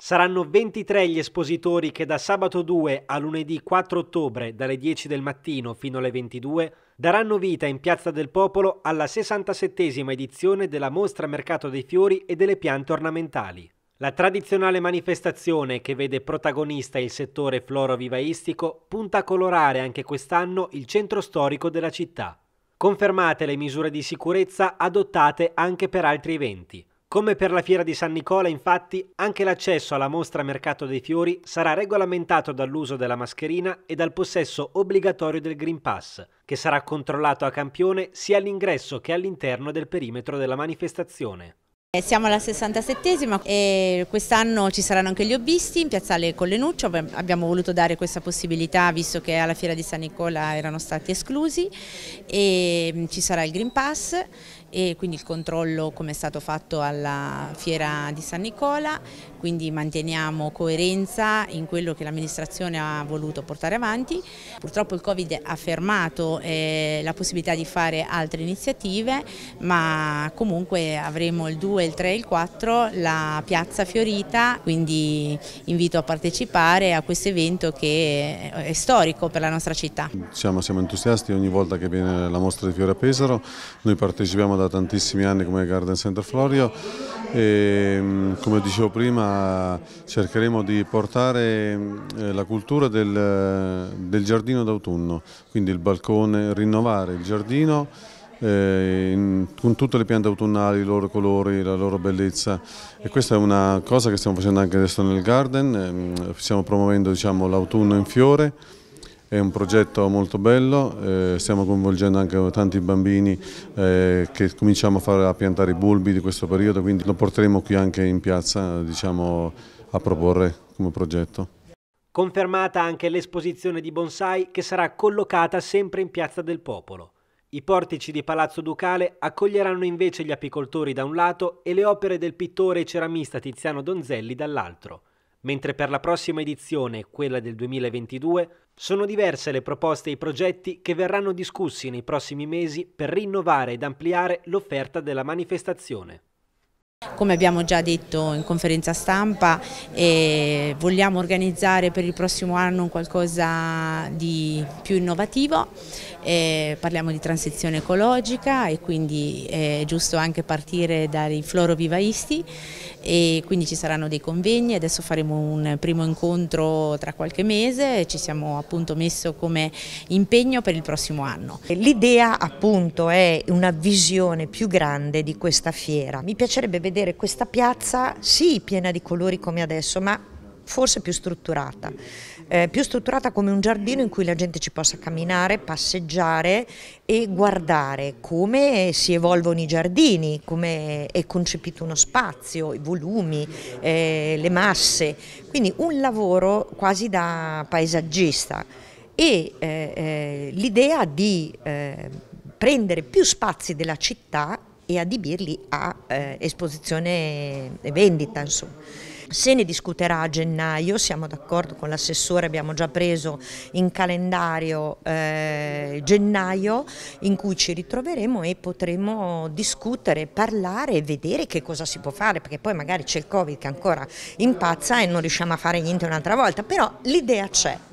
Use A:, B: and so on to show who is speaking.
A: Saranno 23 gli espositori che da sabato 2 a lunedì 4 ottobre, dalle 10 del mattino fino alle 22, daranno vita in Piazza del Popolo alla 67esima edizione della mostra Mercato dei Fiori e delle Piante Ornamentali. La tradizionale manifestazione che vede protagonista il settore florovivaistico punta a colorare anche quest'anno il centro storico della città. Confermate le misure di sicurezza adottate anche per altri eventi. Come per la fiera di San Nicola, infatti, anche l'accesso alla mostra Mercato dei Fiori sarà regolamentato dall'uso della mascherina e dal possesso obbligatorio del Green Pass, che sarà controllato a campione sia all'ingresso che all'interno del perimetro della manifestazione.
B: Siamo alla 67esima e quest'anno ci saranno anche gli hobbisti in piazzale Collenuccio, abbiamo voluto dare questa possibilità visto che alla fiera di San Nicola erano stati esclusi e mm, ci sarà il Green Pass e quindi il controllo come è stato fatto alla fiera di San Nicola, quindi manteniamo coerenza in quello che l'amministrazione ha voluto portare avanti. Purtroppo il Covid ha fermato eh, la possibilità di fare altre iniziative, ma comunque avremo il 2 il 3 e il 4 la piazza fiorita, quindi invito a partecipare a questo evento che è storico per la nostra città.
C: Siamo, siamo entusiasti ogni volta che viene la mostra di fiori a Pesaro, noi partecipiamo da tantissimi anni come Garden Center Florio e mm, come dicevo prima cercheremo di portare mm, eh, la cultura del, del giardino d'autunno, quindi il balcone, rinnovare il giardino eh, in, con tutte le piante autunnali, i loro colori, la loro bellezza e questa è una cosa che stiamo facendo anche adesso nel garden, eh, stiamo promuovendo diciamo, l'autunno in fiore, è un progetto molto bello, eh, stiamo coinvolgendo anche tanti bambini eh, che cominciamo a, fare, a piantare i bulbi di questo periodo, quindi lo porteremo qui anche in piazza diciamo, a proporre come progetto.
A: Confermata anche l'esposizione di bonsai che sarà collocata sempre in Piazza del Popolo. I portici di Palazzo Ducale accoglieranno invece gli apicoltori da un lato e le opere del pittore e ceramista Tiziano Donzelli dall'altro, mentre per la prossima edizione, quella del 2022, sono diverse le proposte e i progetti che verranno discussi nei prossimi mesi per rinnovare ed ampliare l'offerta della manifestazione.
B: Come abbiamo già detto in conferenza stampa, eh, vogliamo organizzare per il prossimo anno qualcosa di più innovativo eh, parliamo di transizione ecologica e quindi eh, è giusto anche partire dai florovivaisti e quindi ci saranno dei convegni, adesso faremo un primo incontro tra qualche mese, ci siamo appunto
D: messo come impegno per il prossimo anno. L'idea appunto è una visione più grande di questa fiera, mi piacerebbe vedere questa piazza sì piena di colori come adesso ma forse più strutturata, eh, più strutturata come un giardino in cui la gente ci possa camminare, passeggiare e guardare come si evolvono i giardini, come è concepito uno spazio, i volumi, eh, le masse, quindi un lavoro quasi da paesaggista e eh, eh l'idea di eh, prendere più spazi della città e adibirli a eh, esposizione e vendita. Insomma. Se ne discuterà a gennaio, siamo d'accordo con l'assessore, abbiamo già preso in calendario eh, gennaio in cui ci ritroveremo e potremo discutere, parlare e vedere che cosa si può fare, perché poi magari c'è il Covid che ancora impazza e non riusciamo a fare niente un'altra volta, però l'idea c'è.